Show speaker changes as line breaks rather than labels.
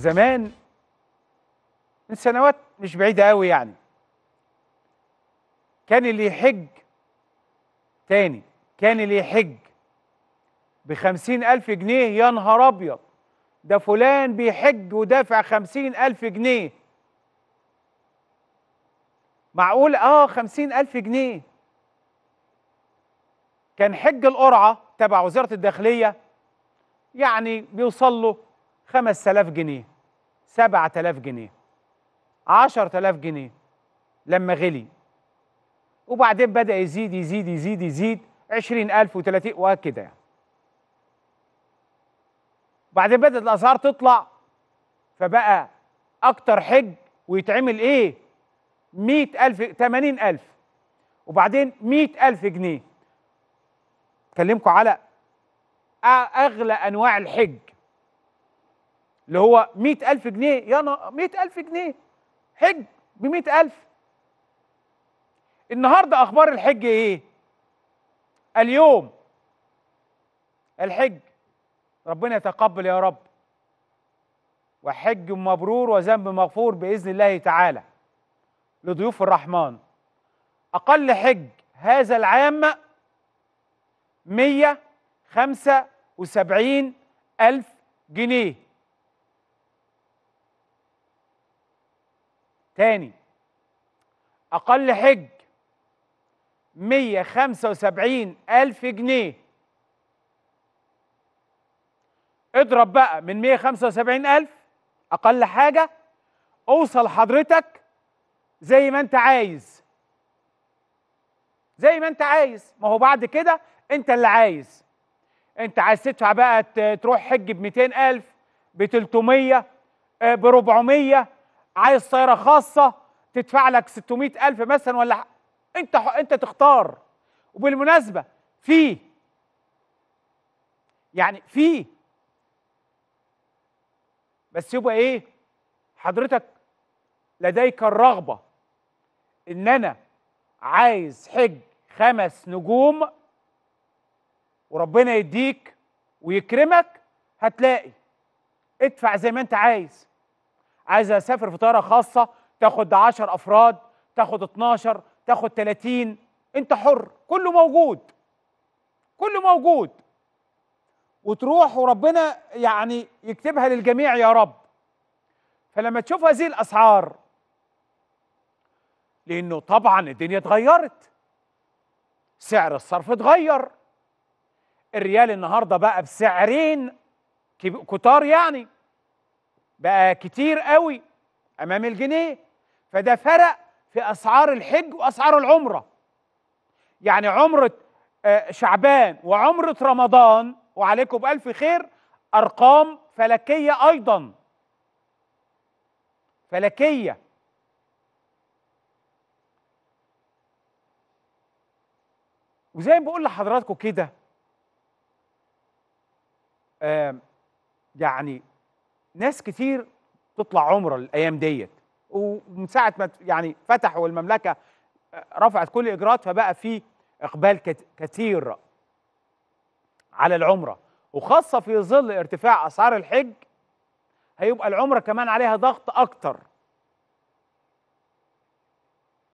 زمان من سنوات مش بعيدة قوي يعني كان اللي يحج تاني كان اللي يحج بخمسين ألف جنيه يا نهار أبيض ده فلان بيحج ودافع خمسين ألف جنيه معقول آه خمسين ألف جنيه كان حج القرعة تبع وزارة الداخلية يعني بيوصل له 5000 جنيه 7000 جنيه 10000 جنيه لما غلي وبعدين بدأ يزيد يزيد يزيد يزيد 20000 و30 وهكذا يعني وبعدين بدأت الأسعار تطلع فبقى أكتر حج ويتعمل إيه؟ 100000 80000 وبعدين 100000 جنيه أكلمكم على أغلى أنواع الحج اللي هو 100000 جنيه يا نا 100000 جنيه حج ب 100000 النهارده اخبار الحج ايه؟ اليوم الحج ربنا يتقبل يا رب وحج مبرور وذنب مغفور باذن الله تعالى لضيوف الرحمن اقل حج هذا العام 175 ألف جنيه تاني أقل حج 175 ألف جنيه اضرب بقى من 175 ألف أقل حاجة أوصل حضرتك زي ما أنت عايز زي ما أنت عايز ما هو بعد كده أنت اللي عايز أنت عايز تدفع بقى تروح حج ب 200 ألف ب 300 آه، ب 400 عايز طياره خاصه تدفع لك 600000 مثلا ولا انت انت تختار وبالمناسبه في يعني في بس يبقى ايه حضرتك لديك الرغبه ان انا عايز حج خمس نجوم وربنا يديك ويكرمك هتلاقي ادفع زي ما انت عايز عايز اسافر في طياره خاصه تاخد 10 افراد تاخد 12 تاخد 30 انت حر كله موجود كله موجود وتروح وربنا يعني يكتبها للجميع يا رب فلما تشوف هذه الاسعار لانه طبعا الدنيا اتغيرت سعر الصرف اتغير الريال النهارده بقى بسعرين كتار يعني بقى كتير قوي امام الجنيه فده فرق في اسعار الحج واسعار العمره يعني عمره آه، شعبان وعمره رمضان وعليكم بالف خير ارقام فلكيه ايضا فلكيه وزي ما بقول لحضراتكم كده يعني ناس كتير تطلع عمره الايام ديت ومن ساعه ما يعني فتحوا المملكه رفعت كل الاجراءات فبقى في اقبال كثير على العمره وخاصه في ظل ارتفاع اسعار الحج هيبقى العمره كمان عليها ضغط اكتر